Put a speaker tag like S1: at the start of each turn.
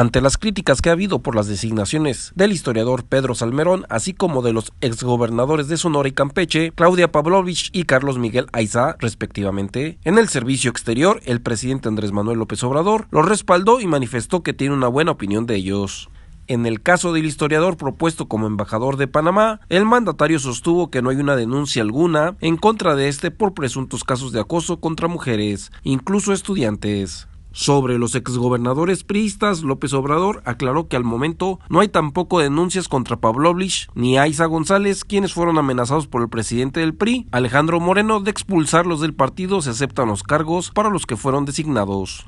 S1: Ante las críticas que ha habido por las designaciones del historiador Pedro Salmerón, así como de los exgobernadores de Sonora y Campeche, Claudia Pavlovich y Carlos Miguel Aizá, respectivamente, en el servicio exterior, el presidente Andrés Manuel López Obrador los respaldó y manifestó que tiene una buena opinión de ellos. En el caso del historiador propuesto como embajador de Panamá, el mandatario sostuvo que no hay una denuncia alguna en contra de este por presuntos casos de acoso contra mujeres, incluso estudiantes. Sobre los exgobernadores priistas, López Obrador aclaró que al momento no hay tampoco denuncias contra Pablo Pavlovich ni Aiza González, quienes fueron amenazados por el presidente del PRI, Alejandro Moreno, de expulsarlos del partido si
S2: aceptan los cargos para los que fueron designados.